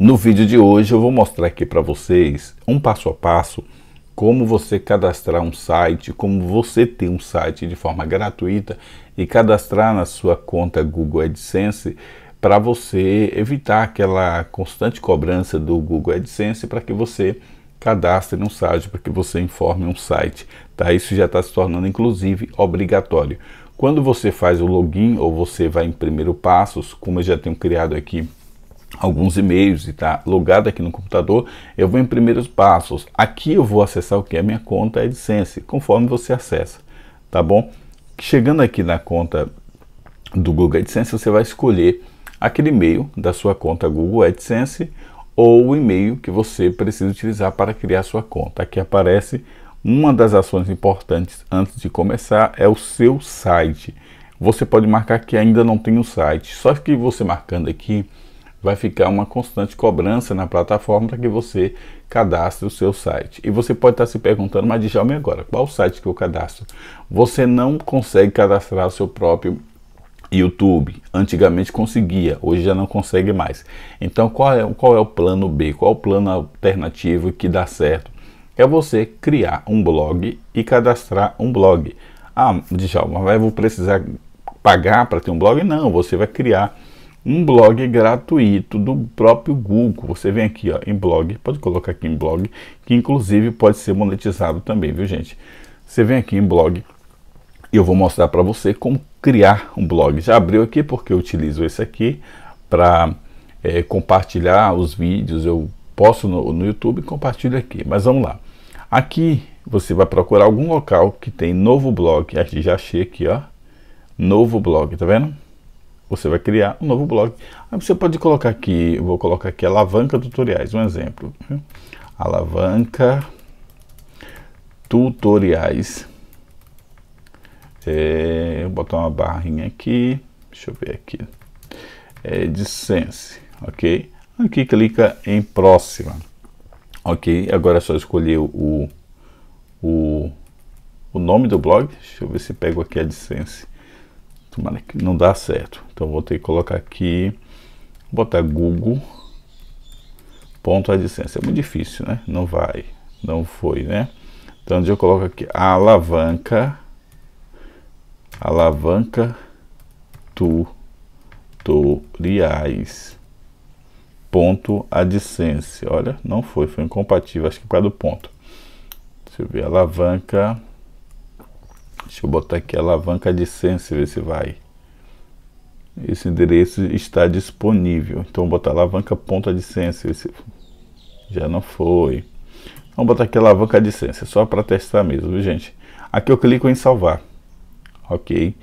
No vídeo de hoje eu vou mostrar aqui para vocês um passo a passo como você cadastrar um site, como você ter um site de forma gratuita e cadastrar na sua conta Google AdSense para você evitar aquela constante cobrança do Google AdSense para que você cadastre um site, para que você informe um site. Tá? Isso já está se tornando inclusive obrigatório. Quando você faz o login ou você vai em primeiro passos, como eu já tenho criado aqui alguns e-mails e está logado aqui no computador, eu vou em primeiros passos. Aqui eu vou acessar o que é minha conta AdSense, conforme você acessa, tá bom? Chegando aqui na conta do Google AdSense, você vai escolher aquele e-mail da sua conta Google AdSense ou o e-mail que você precisa utilizar para criar sua conta. Aqui aparece uma das ações importantes antes de começar é o seu site. Você pode marcar que ainda não tem o um site. Só que você marcando aqui, vai ficar uma constante cobrança na plataforma para que você cadastre o seu site. E você pode estar se perguntando, mas Djalma, agora, qual site que eu cadastro? Você não consegue cadastrar o seu próprio YouTube. Antigamente conseguia, hoje já não consegue mais. Então, qual é, qual é o plano B? Qual é o plano alternativo que dá certo? É você criar um blog e cadastrar um blog. Ah, Djalma, mas vou precisar pagar para ter um blog? Não, você vai criar um blog gratuito do próprio Google. Você vem aqui ó, em blog, pode colocar aqui em blog, que inclusive pode ser monetizado também, viu gente? Você vem aqui em blog e eu vou mostrar para você como criar um blog. Já abriu aqui porque eu utilizo esse aqui para é, compartilhar os vídeos. Eu posso no, no YouTube e compartilho aqui, mas vamos lá. Aqui você vai procurar algum local que tem novo blog. Aqui já achei aqui, ó. Novo blog, tá vendo? você vai criar um novo blog. Aí você pode colocar aqui, vou colocar aqui alavanca tutoriais, um exemplo. Alavanca tutoriais. É, vou botar uma barrinha aqui, deixa eu ver aqui. É, ok? Aqui clica em próxima. Ok, agora é só escolher o, o, o nome do blog. Deixa eu ver se pego aqui a licença. Tomara que não dá certo. Então vou ter que colocar aqui, botar Google ponto AdSense. É muito difícil, né? Não vai, não foi, né? Então eu coloco aqui a alavanca, alavanca tutoriais ponto AdSense. Olha, não foi, foi incompatível, acho que por causa do ponto. Deixa eu ver, alavanca Deixa eu botar aqui a alavanca de sense, ver se vai. Esse endereço está disponível. Então vou botar alavanca ponta de sense. Se... Já não foi. Vamos botar aqui a alavanca de sense, é só para testar mesmo, viu, gente? Aqui eu clico em salvar. Ok.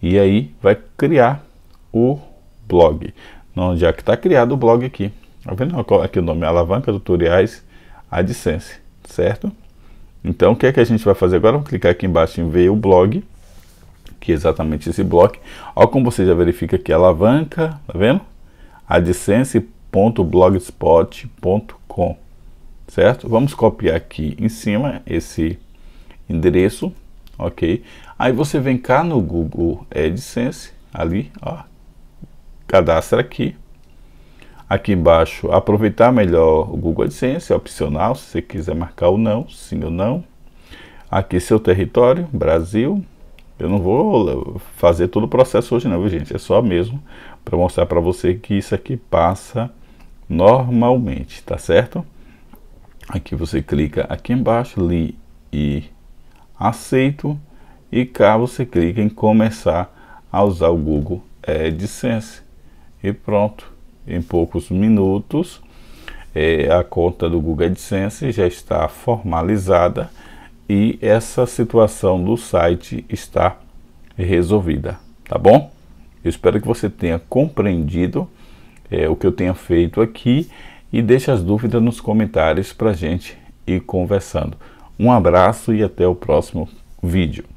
E aí vai criar o blog. Não, já que está criado o blog aqui. Tá vendo aqui o nome? Alavanca Tutoriais AdSense, certo? Então, o que é que a gente vai fazer agora? Vamos clicar aqui embaixo em ver o blog, que é exatamente esse blog, Ó, como você já verifica aqui, alavanca, tá vendo? adsense.blogspot.com, certo? Vamos copiar aqui em cima esse endereço, ok? Aí você vem cá no Google AdSense, ali, ó, cadastra aqui, Aqui embaixo, aproveitar melhor o Google AdSense, é opcional, se você quiser marcar ou não, sim ou não. Aqui, seu território, Brasil. Eu não vou fazer todo o processo hoje não, viu, gente? É só mesmo para mostrar para você que isso aqui passa normalmente, tá certo? Aqui você clica aqui embaixo, li e aceito. E cá você clica em começar a usar o Google AdSense. E pronto em poucos minutos. É, a conta do Google AdSense já está formalizada e essa situação do site está resolvida, tá bom? Eu espero que você tenha compreendido é, o que eu tenha feito aqui e deixe as dúvidas nos comentários para gente ir conversando. Um abraço e até o próximo vídeo.